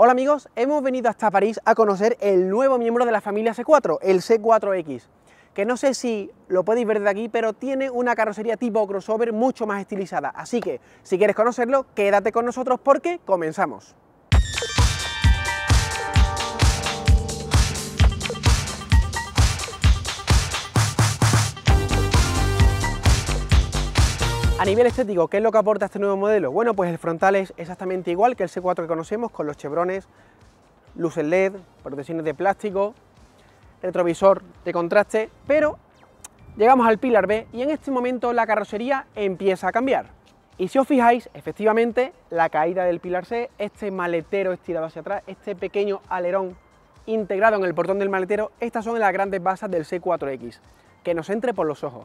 Hola amigos, hemos venido hasta París a conocer el nuevo miembro de la familia C4, el C4X, que no sé si lo podéis ver de aquí, pero tiene una carrocería tipo crossover mucho más estilizada, así que si quieres conocerlo, quédate con nosotros porque comenzamos. nivel estético, ¿qué es lo que aporta este nuevo modelo? Bueno, pues el frontal es exactamente igual que el C4 que conocemos, con los chevrones, luces LED, protecciones de plástico, retrovisor de contraste, pero llegamos al Pilar B y en este momento la carrocería empieza a cambiar. Y si os fijáis, efectivamente, la caída del Pilar C, este maletero estirado hacia atrás, este pequeño alerón integrado en el portón del maletero, estas son las grandes basas del C4X, que nos entre por los ojos.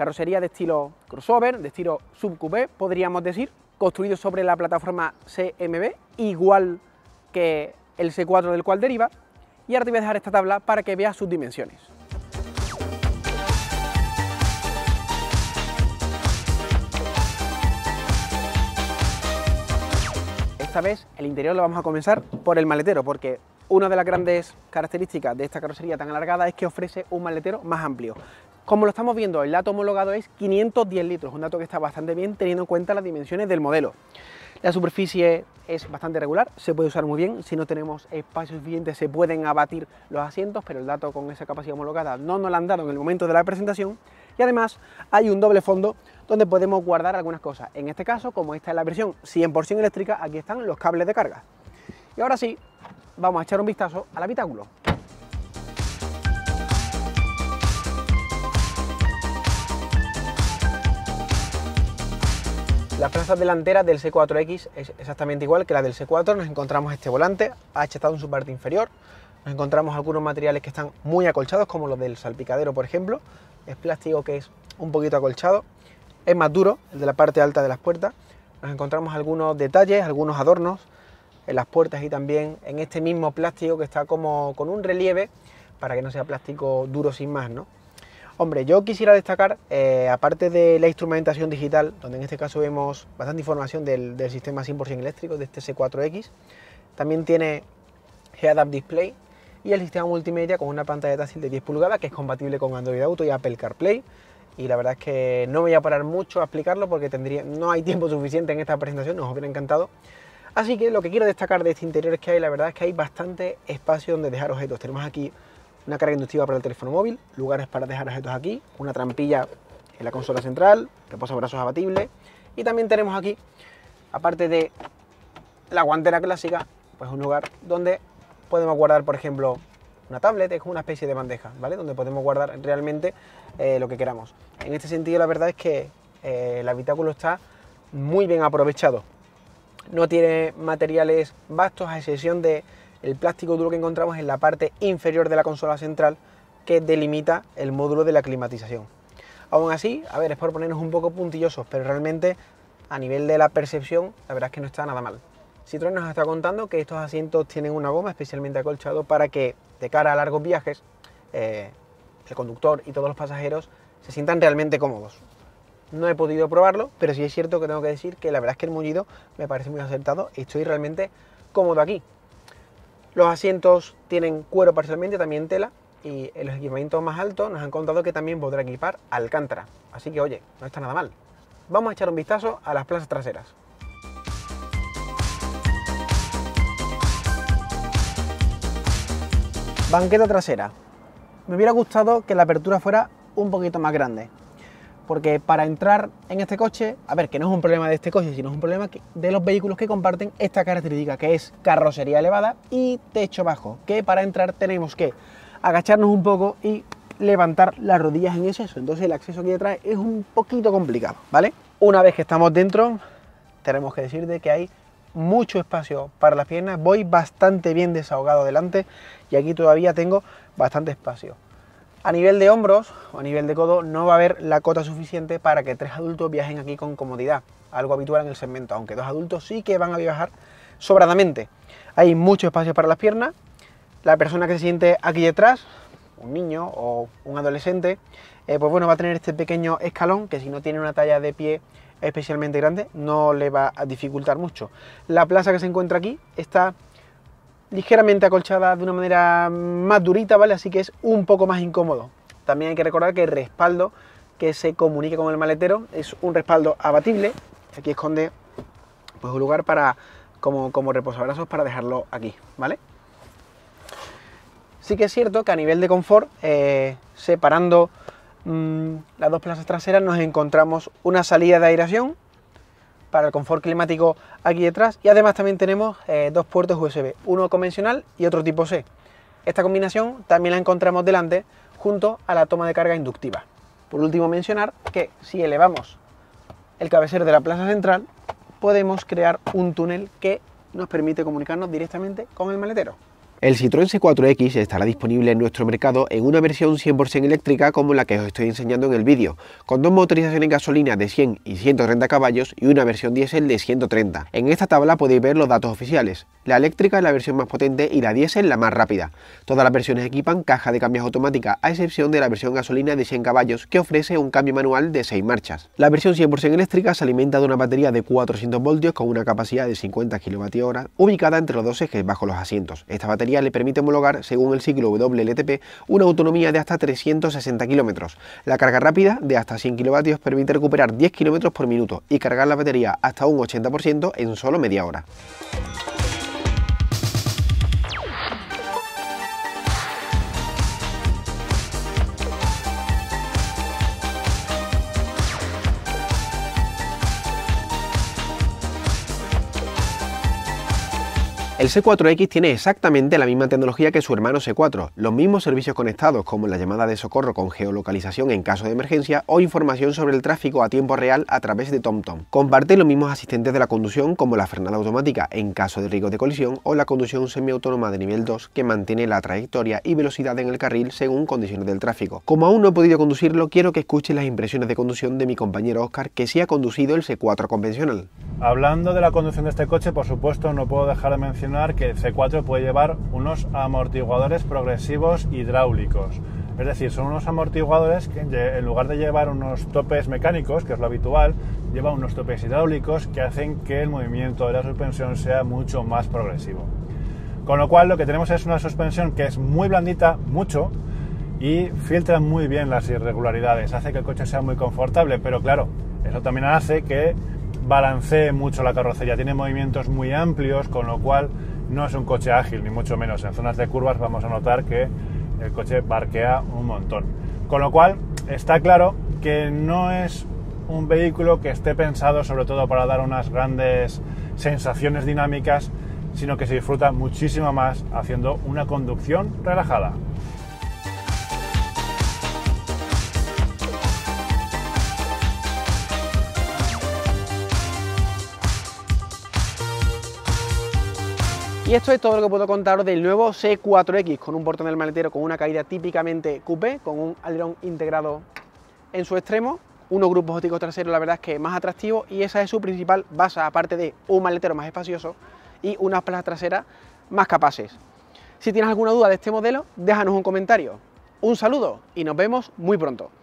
Carrocería de estilo crossover, de estilo subcoupé, podríamos decir, construido sobre la plataforma CMB, igual que el C4 del cual deriva. Y ahora te voy a dejar esta tabla para que veas sus dimensiones. Esta vez el interior lo vamos a comenzar por el maletero, porque una de las grandes características de esta carrocería tan alargada es que ofrece un maletero más amplio. Como lo estamos viendo, el dato homologado es 510 litros, un dato que está bastante bien teniendo en cuenta las dimensiones del modelo. La superficie es bastante regular, se puede usar muy bien, si no tenemos espacio suficiente se pueden abatir los asientos, pero el dato con esa capacidad homologada no nos lo han dado en el momento de la presentación. Y además hay un doble fondo donde podemos guardar algunas cosas. En este caso, como esta es la versión 100% eléctrica, aquí están los cables de carga. Y ahora sí, vamos a echar un vistazo al habitáculo. Las plazas delanteras del C4X es exactamente igual que la del C4. Nos encontramos este volante echado en su parte inferior. Nos encontramos algunos materiales que están muy acolchados, como los del salpicadero, por ejemplo. Es plástico que es un poquito acolchado. Es más duro, el de la parte alta de las puertas. Nos encontramos algunos detalles, algunos adornos en las puertas y también en este mismo plástico que está como con un relieve para que no sea plástico duro sin más, ¿no? Hombre, yo quisiera destacar, eh, aparte de la instrumentación digital, donde en este caso vemos bastante información del, sistema 100% eléctrico, de este C4X, también tiene Head-Up Display y el sistema multimedia con una pantalla táctil de 10 pulgadas que es compatible con Android Auto y Apple CarPlay. Y la verdad es que no voy a parar mucho a explicarlo porque tendría, no hay tiempo suficiente en esta presentación, nos hubiera encantado. Así que lo que quiero destacar de este interior es que hay, la verdad es que hay bastante espacio donde dejar objetos. Tenemos aquí una carga inductiva para el teléfono móvil, lugares para dejar objetos aquí, una trampilla en la consola central, reposabrazos abatible y también tenemos aquí, aparte de la guantera clásica, pues un lugar donde podemos guardar, por ejemplo, una tablet, es una especie de bandeja, ¿vale? Donde podemos guardar realmente eh, lo que queramos. En este sentido, la verdad es que eh, el habitáculo está muy bien aprovechado. No tiene materiales vastos, a excepción de el plástico duro que encontramos en la parte inferior de la consola central que delimita el módulo de la climatización. Aún así, a ver, es por ponernos un poco puntillosos, pero realmente a nivel de la percepción, la verdad es que no está nada mal. Citroën nos está contando que estos asientos tienen una goma especialmente acolchado para que de cara a largos viajes eh, el conductor y todos los pasajeros se sientan realmente cómodos. No he podido probarlo, pero sí es cierto que tengo que decir que la verdad es que el mullido me parece muy acertado y estoy realmente cómodo aquí. Los asientos tienen cuero parcialmente, también tela, y en los equipamientos más altos nos han contado que también podrá equipar Alcántara. Así que oye, no está nada mal. Vamos a echar un vistazo a las plazas traseras. Banqueta trasera. Me hubiera gustado que la apertura fuera un poquito más grande, porque para entrar en este coche, a ver, que no es un problema de este coche, sino es un problema de los vehículos que comparten esta característica, que es carrocería elevada y techo bajo, que para entrar tenemos que agacharnos un poco y levantar las rodillas en exceso, entonces el acceso aquí detrás es un poquito complicado, ¿vale? Una vez que estamos dentro, tenemos que decirte que hay mucho espacio para las piernas, voy bastante bien desahogado delante y aquí todavía tengo bastante espacio. A nivel de hombros o a nivel de codo no va a haber la cota suficiente para que tres adultos viajen aquí con comodidad, algo habitual en el segmento, aunque dos adultos sí que van a viajar sobradamente. Hay mucho espacio para las piernas, la persona que se siente aquí detrás, un niño o un adolescente, eh, pues bueno, va a tener este pequeño escalón que si no tiene una talla de pie especialmente grande no le va a dificultar mucho. La plaza que se encuentra aquí está ligeramente acolchada de una manera más durita, ¿vale? Así que es un poco más incómodo. También hay que recordar que el respaldo que se comunica con el maletero es un respaldo abatible. Aquí esconde pues, un lugar para, como, como reposabrazos para dejarlo aquí, ¿vale? Sí que es cierto que a nivel de confort, eh, separando mm, las dos plazas traseras, nos encontramos una salida de aireación para el confort climático aquí detrás y además también tenemos eh, dos puertos USB, uno convencional y otro tipo C. Esta combinación también la encontramos delante junto a la toma de carga inductiva. Por último mencionar que si elevamos el cabecero de la plaza central podemos crear un túnel que nos permite comunicarnos directamente con el maletero. El Citroën C4X estará disponible en nuestro mercado en una versión 100% eléctrica como la que os estoy enseñando en el vídeo, con dos motorizaciones en gasolina de 100 y 130 caballos y una versión diésel de 130. En esta tabla podéis ver los datos oficiales. La eléctrica es la versión más potente y la diésel la más rápida. Todas las versiones equipan caja de cambios automática, a excepción de la versión gasolina de 100 caballos que ofrece un cambio manual de 6 marchas. La versión 100% eléctrica se alimenta de una batería de 400 voltios con una capacidad de 50 kWh ubicada entre los dos ejes bajo los asientos. Esta batería le permite homologar, según el ciclo WLTP, una autonomía de hasta 360 km. La carga rápida de hasta 100 kW permite recuperar 10 km por minuto y cargar la batería hasta un 80% en solo media hora. El C4X tiene exactamente la misma tecnología que su hermano C4, los mismos servicios conectados como la llamada de socorro con geolocalización en caso de emergencia o información sobre el tráfico a tiempo real a través de TomTom. Comparte los mismos asistentes de la conducción como la frenada automática en caso de riesgo de colisión o la conducción semiautónoma de nivel 2 que mantiene la trayectoria y velocidad en el carril según condiciones del tráfico. Como aún no he podido conducirlo, quiero que escuche las impresiones de conducción de mi compañero Oscar que sí ha conducido el C4 convencional. Hablando de la conducción de este coche, por supuesto no puedo dejar de mencionar que el C4 puede llevar unos amortiguadores progresivos hidráulicos. Es decir, son unos amortiguadores que en lugar de llevar unos topes mecánicos, que es lo habitual, lleva unos topes hidráulicos que hacen que el movimiento de la suspensión sea mucho más progresivo. Con lo cual lo que tenemos es una suspensión que es muy blandita, mucho, y filtra muy bien las irregularidades, hace que el coche sea muy confortable, pero claro, eso también hace que balancee mucho la carrocería, tiene movimientos muy amplios, con lo cual no es un coche ágil, ni mucho menos. En zonas de curvas vamos a notar que el coche barquea un montón. Con lo cual está claro que no es un vehículo que esté pensado sobre todo para dar unas grandes sensaciones dinámicas, sino que se disfruta muchísimo más haciendo una conducción relajada. Y esto es todo lo que puedo contaros del nuevo C4X con un portón del maletero con una caída típicamente coupé, con un alerón integrado en su extremo, unos grupos ópticos traseros la verdad es que más atractivos y esa es su principal base, aparte de un maletero más espacioso y unas plazas traseras más capaces. Si tienes alguna duda de este modelo, déjanos un comentario. Un saludo y nos vemos muy pronto.